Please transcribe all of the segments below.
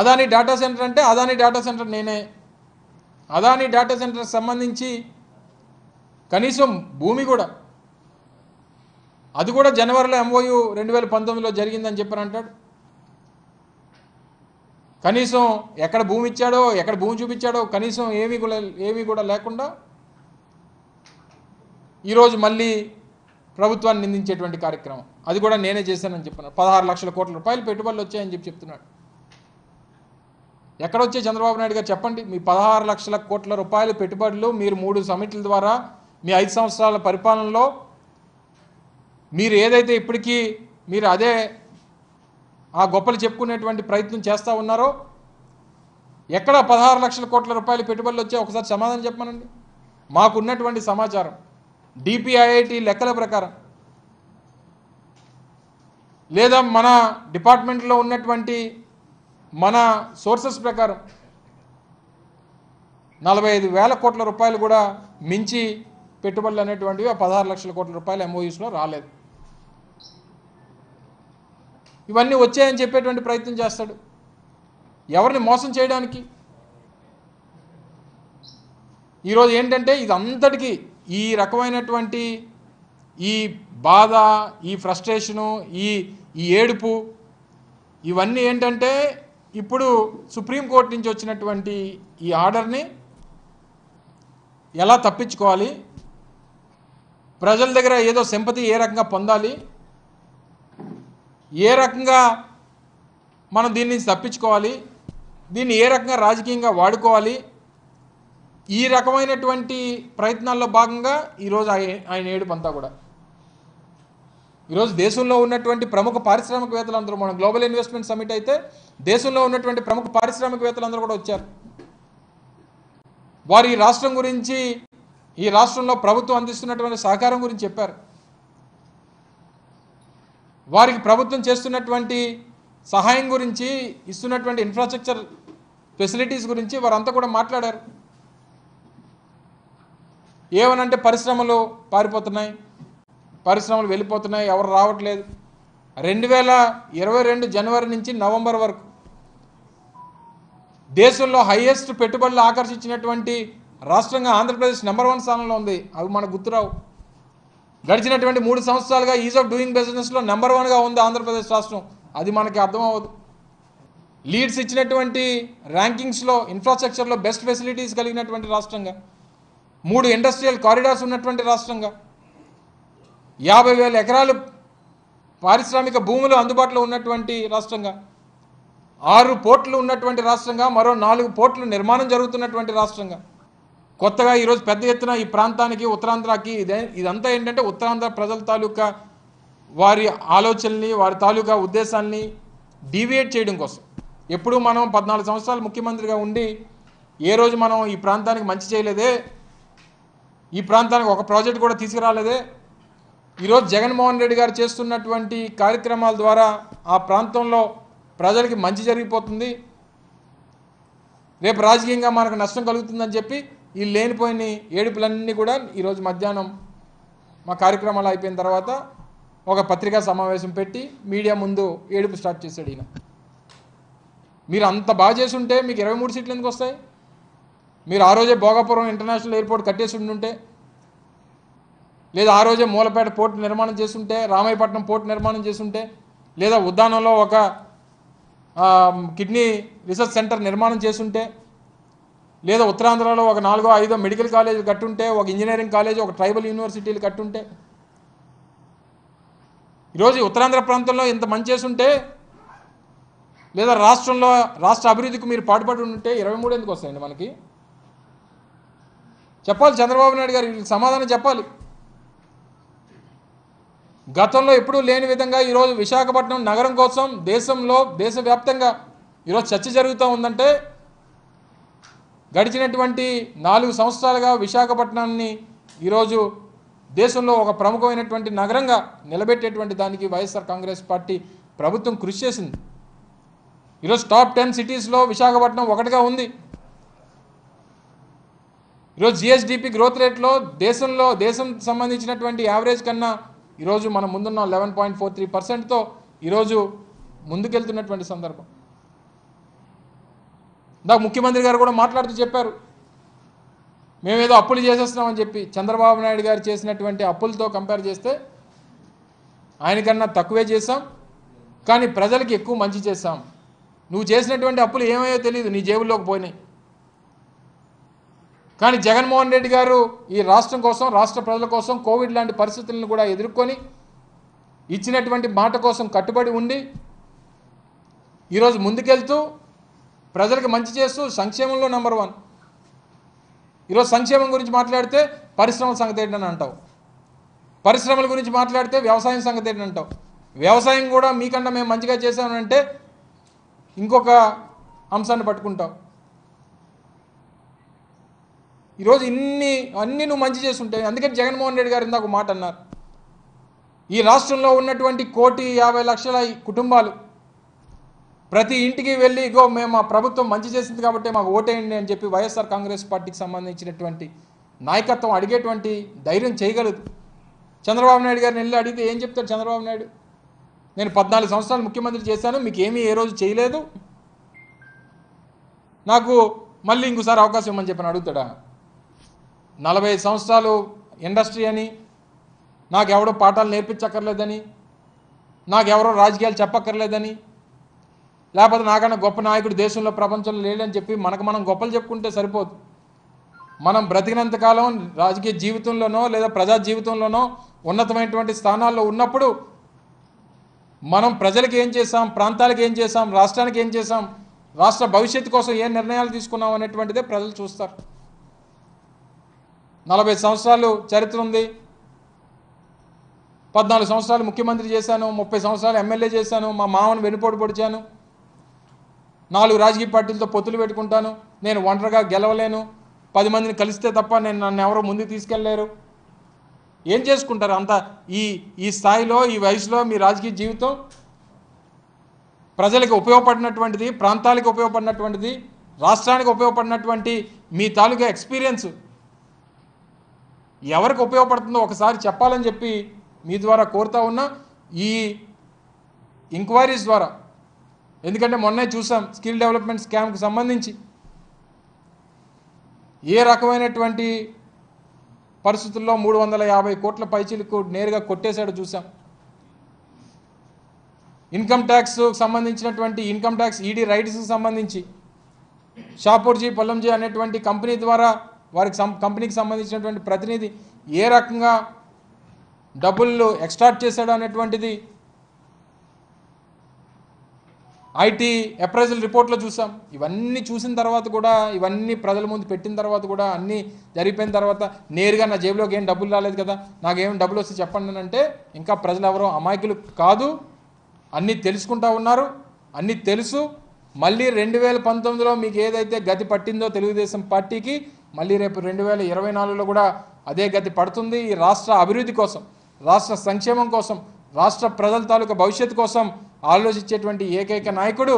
Adani data centre అంటే Adani data centre నేనే Adani data centre సంబంధించి కనీసం భూమి కూడా అది కూడా జనవరిలో ఎంఓయు రెండు వేల పంతొమ్మిదిలో జరిగిందని చెప్పని అంటాడు కనీసం ఎక్కడ భూమి ఇచ్చాడో ఎక్కడ భూమి చూపించాడో కనీసం ఏమీ కూడా ఏమీ కూడా లేకుండా ఈరోజు మళ్ళీ ప్రభుత్వాన్ని నిందించేటువంటి కార్యక్రమం అది కూడా నేనే చేశానని చెప్పిన పదహారు లక్షల కోట్ల రూపాయలు పెట్టుబడులు వచ్చాయని చెప్పి చెప్తున్నాడు ఎక్కడొచ్చే చంద్రబాబు నాయుడు గారు చెప్పండి మీ పదహారు లక్షల కోట్ల రూపాయల పెట్టుబడులు మీరు మూడు సమిట్ల ద్వారా మీ ఐదు సంవత్సరాల పరిపాలనలో మీరు ఏదైతే ఇప్పటికీ మీరు అదే ఆ గొప్పలు చెప్పుకునేటువంటి ప్రయత్నం చేస్తూ ఉన్నారో ఎక్కడ పదహారు లక్షల కోట్ల రూపాయల పెట్టుబడులు వచ్చే ఒకసారి సమాధానం చెప్పమనండి మాకున్నటువంటి సమాచారం డిపిఐఐటి లెక్కల ప్రకారం లేదా మన డిపార్ట్మెంట్లో ఉన్నటువంటి మన సోర్సెస్ ప్రకారం నలభై ఐదు వేల కోట్ల రూపాయలు కూడా మించి పెట్టుబడులు అనేటువంటివి ఆ పదహారు లక్షల కోట్ల రూపాయలు ఎంఓయూస్లో రాలేదు ఇవన్నీ వచ్చాయని చెప్పేటువంటి ప్రయత్నం చేస్తాడు ఎవరిని మోసం చేయడానికి ఈరోజు ఏంటంటే ఇదంతటికీ ఈ రకమైనటువంటి ఈ బాధ ఈ ఫ్రస్ట్రేషను ఈ ఈ ఏడుపు ఇవన్నీ ఏంటంటే ఇప్పుడు సుప్రీంకోర్టు నుంచి వచ్చినటువంటి ఈ ఆర్డర్ని ఎలా తప్పించుకోవాలి ప్రజల దగ్గర ఏదో సింపతి ఏ రకంగా పొందాలి ఏ రకంగా మనం దీని నుంచి తప్పించుకోవాలి దీన్ని ఏ రకంగా రాజకీయంగా వాడుకోవాలి ఈ రకమైనటువంటి ప్రయత్నాల్లో భాగంగా ఈరోజు ఆయన ఏడుపంతా కూడా ఈరోజు దేశంలో ఉన్నటువంటి ప్రముఖ అందరూ మనం గ్లోబల్ ఇన్వెస్ట్మెంట్ సమిట్ అయితే దేశంలో ఉన్నటువంటి ప్రముఖ అందరూ కూడా వచ్చారు వారు ఈ రాష్ట్రం గురించి ఈ రాష్ట్రంలో ప్రభుత్వం అందిస్తున్నటువంటి సహకారం గురించి చెప్పారు వారికి ప్రభుత్వం చేస్తున్నటువంటి సహాయం గురించి ఇస్తున్నటువంటి ఇన్ఫ్రాస్ట్రక్చర్ ఫెసిలిటీస్ గురించి వారంతా కూడా మాట్లాడారు ఏమనంటే పరిశ్రమలు పారిపోతున్నాయి పరిశ్రమలు వెళ్ళిపోతున్నాయి ఎవరు రావట్లేదు రెండు వేల ఇరవై రెండు జనవరి నుంచి నవంబర్ వరకు దేశంలో హైయెస్ట్ పెట్టుబడులు ఆకర్షించినటువంటి రాష్ట్రంగా ఆంధ్రప్రదేశ్ నెంబర్ వన్ స్థానంలో ఉంది అవి మనకు గుర్తురావు గడిచినటువంటి మూడు సంవత్సరాలుగా ఈజ్ ఆఫ్ డూయింగ్ బిజినెస్లో నెంబర్ వన్గా ఉంది ఆంధ్రప్రదేశ్ రాష్ట్రం అది మనకి అవ్వదు లీడ్స్ ఇచ్చినటువంటి ర్యాంకింగ్స్లో ఇన్ఫ్రాస్ట్రక్చర్లో బెస్ట్ ఫెసిలిటీస్ కలిగినటువంటి రాష్ట్రంగా మూడు ఇండస్ట్రియల్ కారిడార్స్ ఉన్నటువంటి రాష్ట్రంగా యాభై వేల ఎకరాలు పారిశ్రామిక భూములు అందుబాటులో ఉన్నటువంటి రాష్ట్రంగా ఆరు పోర్టులు ఉన్నటువంటి రాష్ట్రంగా మరో నాలుగు పోర్టులు నిర్మాణం జరుగుతున్నటువంటి రాష్ట్రంగా కొత్తగా ఈరోజు పెద్ద ఎత్తున ఈ ప్రాంతానికి ఉత్తరాంధ్రకి ఇదే ఇదంతా ఏంటంటే ఉత్తరాంధ్ర ప్రజల తాలూకా వారి ఆలోచనల్ని వారి తాలూకా ఉద్దేశాన్ని డీవియేట్ చేయడం కోసం ఎప్పుడు మనం పద్నాలుగు సంవత్సరాలు ముఖ్యమంత్రిగా ఉండి ఏ రోజు మనం ఈ ప్రాంతానికి మంచి చేయలేదే ఈ ప్రాంతానికి ఒక ప్రాజెక్ట్ కూడా తీసుకురాలేదే ఈరోజు జగన్మోహన్ రెడ్డి గారు చేస్తున్నటువంటి కార్యక్రమాల ద్వారా ఆ ప్రాంతంలో ప్రజలకి మంచి జరిగిపోతుంది రేపు రాజకీయంగా మనకు నష్టం కలుగుతుందని చెప్పి ఈ లేనిపోయిన ఏడుపులన్నీ కూడా ఈరోజు మధ్యాహ్నం మా కార్యక్రమాలు అయిపోయిన తర్వాత ఒక పత్రికా సమావేశం పెట్టి మీడియా ముందు ఏడుపు స్టార్ట్ చేశాడు ఈయన మీరు అంత బాగా చేసుంటే మీకు ఇరవై మూడు సీట్లు ఎందుకు వస్తాయి మీరు ఆ రోజే భోగాపురం ఇంటర్నేషనల్ ఎయిర్పోర్ట్ కట్టేసి ఉంటే లేదా ఆ రోజే మూలపేట పోర్టు నిర్మాణం చేస్తుంటే రామాయపట్నం పోర్టు నిర్మాణం చేస్తుంటే లేదా ఉద్దానంలో ఒక కిడ్నీ రీసెర్చ్ సెంటర్ నిర్మాణం చేస్తుంటే లేదా ఉత్తరాంధ్రలో ఒక నాలుగో ఐదో మెడికల్ కాలేజ్ కట్టుంటే ఒక ఇంజనీరింగ్ కాలేజ్ ఒక ట్రైబల్ యూనివర్సిటీలు కట్టుంటే ఈరోజు ఉత్తరాంధ్ర ప్రాంతంలో ఇంత మంచి చేస్తుంటే లేదా రాష్ట్రంలో రాష్ట్ర అభివృద్ధికి మీరు పాటుపడి ఉంటే ఇరవై మూడు ఎందుకు వస్తాయండి మనకి చెప్పాలి చంద్రబాబు నాయుడు గారు సమాధానం చెప్పాలి గతంలో ఎప్పుడూ లేని విధంగా ఈరోజు విశాఖపట్నం నగరం కోసం దేశంలో దేశవ్యాప్తంగా ఈరోజు చర్చ జరుగుతూ ఉందంటే గడిచినటువంటి నాలుగు సంవత్సరాలుగా విశాఖపట్నాన్ని ఈరోజు దేశంలో ఒక ప్రముఖమైనటువంటి నగరంగా నిలబెట్టేటువంటి దానికి వైఎస్ఆర్ కాంగ్రెస్ పార్టీ ప్రభుత్వం కృషి చేసింది ఈరోజు టాప్ టెన్ సిటీస్లో విశాఖపట్నం ఒకటిగా ఉంది ఈరోజు జిఎస్డిపి గ్రోత్ రేట్లో దేశంలో దేశం సంబంధించినటువంటి యావరేజ్ కన్నా ఈరోజు మనం ముందున్న లెవెన్ పాయింట్ ఫోర్ త్రీ పర్సెంట్తో ఈరోజు ముందుకెళ్తున్నటువంటి సందర్భం ఇందాక ముఖ్యమంత్రి గారు కూడా మాట్లాడుతూ చెప్పారు మేము ఏదో అప్పులు చేసేస్తున్నామని చెప్పి చంద్రబాబు నాయుడు గారు చేసినటువంటి అప్పులతో కంపేర్ చేస్తే ఆయనకన్నా తక్కువే చేశాం కానీ ప్రజలకి ఎక్కువ మంచి చేశాం నువ్వు చేసినటువంటి అప్పులు ఏమయ్యో తెలియదు నీ జేబుల్లోకి పోయినాయి కానీ జగన్మోహన్ రెడ్డి గారు ఈ రాష్ట్రం కోసం రాష్ట్ర ప్రజల కోసం కోవిడ్ లాంటి పరిస్థితులను కూడా ఎదుర్కొని ఇచ్చినటువంటి మాట కోసం కట్టుబడి ఉండి ఈరోజు ముందుకెళ్తూ ప్రజలకు మంచి చేస్తూ సంక్షేమంలో నెంబర్ వన్ ఈరోజు సంక్షేమం గురించి మాట్లాడితే పరిశ్రమల సంగతి ఏంటని అంటావు పరిశ్రమల గురించి మాట్లాడితే వ్యవసాయం సంగతి ఏంటని అంటావు వ్యవసాయం కూడా మీకన్నా మేము మంచిగా చేసామనంటే ఇంకొక అంశాన్ని పట్టుకుంటాం ఈరోజు ఇన్ని అన్ని నువ్వు మంచి చేస్తుంటే అందుకని జగన్మోహన్ రెడ్డి గారు ఇందాక మాట అన్నారు ఈ రాష్ట్రంలో ఉన్నటువంటి కోటి యాభై లక్షల కుటుంబాలు ప్రతి ఇంటికి వెళ్ళి ఇగో మేము మా ప్రభుత్వం మంచి చేసింది కాబట్టి మాకు ఓటేయండి అని చెప్పి వైఎస్ఆర్ కాంగ్రెస్ పార్టీకి సంబంధించినటువంటి నాయకత్వం అడిగేటువంటి ధైర్యం చేయగలదు చంద్రబాబు నాయుడు గారిని వెళ్ళి అడిగితే ఏం చెప్తాడు చంద్రబాబు నాయుడు నేను పద్నాలుగు సంవత్సరాలు ముఖ్యమంత్రి చేశాను మీకు ఏమీ ఏ రోజు చేయలేదు నాకు మళ్ళీ ఇంకోసారి అవకాశం ఇవ్వమని చెప్పని అడుగుతాడా నలభై సంవత్సరాలు ఇండస్ట్రీ అని నాకెవడో పాఠాలు నేర్పించక్కర్లేదని నాకెవరో రాజకీయాలు చెప్పక్కర్లేదని లేకపోతే నాకన్నా గొప్ప నాయకుడు దేశంలో ప్రపంచంలో లేడని చెప్పి మనకు మనం గొప్పలు చెప్పుకుంటే సరిపోదు మనం బ్రతికినంతకాలం రాజకీయ జీవితంలోనో లేదా ప్రజా జీవితంలోనో ఉన్నతమైనటువంటి స్థానాల్లో ఉన్నప్పుడు మనం ప్రజలకు ఏం చేసాం ప్రాంతాలకు ఏం చేసాం రాష్ట్రానికి ఏం చేసాం రాష్ట్ర భవిష్యత్తు కోసం ఏ నిర్ణయాలు తీసుకున్నాం అనేటువంటిదే ప్రజలు చూస్తారు నలభై సంవత్సరాలు చరిత్ర ఉంది పద్నాలుగు సంవత్సరాలు ముఖ్యమంత్రి చేశాను ముప్పై సంవత్సరాలు ఎమ్మెల్యే చేశాను మా మామను వెనుపోటు పొడిచాను నాలుగు రాజకీయ పార్టీలతో పొత్తులు పెట్టుకుంటాను నేను ఒంటరిగా గెలవలేను పది మందిని కలిస్తే తప్ప నేను నన్ను ఎవరో ముందుకు తీసుకెళ్ళలేరు ఏం చేసుకుంటారు అంత ఈ ఈ స్థాయిలో ఈ వయసులో మీ రాజకీయ జీవితం ప్రజలకు ఉపయోగపడినటువంటిది ప్రాంతాలకు ఉపయోగపడినటువంటిది రాష్ట్రానికి ఉపయోగపడినటువంటి మీ తాలూకా ఎక్స్పీరియన్స్ ఎవరికి ఉపయోగపడుతుందో ఒకసారి చెప్పాలని చెప్పి మీ ద్వారా కోరుతా ఉన్నా ఈ ఇంక్వైరీస్ ద్వారా ఎందుకంటే మొన్నే చూసాం స్కిల్ డెవలప్మెంట్ స్కామ్కి సంబంధించి ఏ రకమైనటువంటి పరిస్థితుల్లో మూడు వందల యాభై కోట్ల పైచీలకు నేరుగా కొట్టేశాడు చూసాం ఇన్కమ్ ట్యాక్స్ సంబంధించినటువంటి ఇన్కమ్ ట్యాక్స్ ఈడీ రైట్స్కి సంబంధించి షాపూర్జీ పొల్లంజీ అనేటువంటి కంపెనీ ద్వారా వారికి కంపెనీకి సంబంధించినటువంటి ప్రతినిధి ఏ రకంగా డబ్బులు ఎక్స్ట్రాక్ట్ చేశాడు అనేటువంటిది ఐటీ అప్రైజల్ రిపోర్ట్లో చూసాం ఇవన్నీ చూసిన తర్వాత కూడా ఇవన్నీ ప్రజల ముందు పెట్టిన తర్వాత కూడా అన్నీ జరిగిపోయిన తర్వాత నేరుగా నా జేబులోకి ఏం డబ్బులు రాలేదు కదా నాకేం డబ్బులు వస్తే చెప్పండి అంటే ఇంకా ప్రజలు ఎవరో అమాయకులు కాదు అన్నీ తెలుసుకుంటా ఉన్నారు అన్నీ తెలుసు మళ్ళీ రెండు వేల పంతొమ్మిదిలో మీకు ఏదైతే గతి పట్టిందో తెలుగుదేశం పార్టీకి మళ్ళీ రేపు రెండు వేల ఇరవై నాలుగులో కూడా అదే గతి పడుతుంది ఈ రాష్ట్ర అభివృద్ధి కోసం రాష్ట్ర సంక్షేమం కోసం రాష్ట్ర ప్రజల తాలూకా భవిష్యత్తు కోసం ఆలోచించేటువంటి ఏకైక నాయకుడు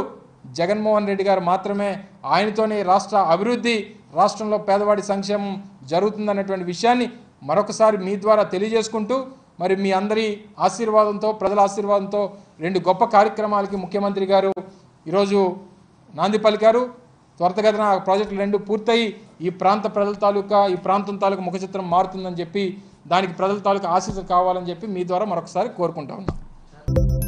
జగన్మోహన్ రెడ్డి గారు మాత్రమే ఆయనతోనే రాష్ట్ర అభివృద్ధి రాష్ట్రంలో పేదవాడి సంక్షేమం జరుగుతుందన్నటువంటి విషయాన్ని మరొకసారి మీ ద్వారా తెలియజేసుకుంటూ మరి మీ అందరి ఆశీర్వాదంతో ప్రజల ఆశీర్వాదంతో రెండు గొప్ప కార్యక్రమాలకి ముఖ్యమంత్రి గారు ఈరోజు నాంది పలికారు త్వరతగతిన ఆ ప్రాజెక్టులు రెండు పూర్తయి ఈ ప్రాంత ప్రజల తాలూకా ఈ ప్రాంతం తాలూకా ముఖచిత్రం మారుతుందని చెప్పి దానికి ప్రజల తాలూకా ఆశీస్సులు కావాలని చెప్పి మీ ద్వారా మరొకసారి కోరుకుంటా ఉన్నాను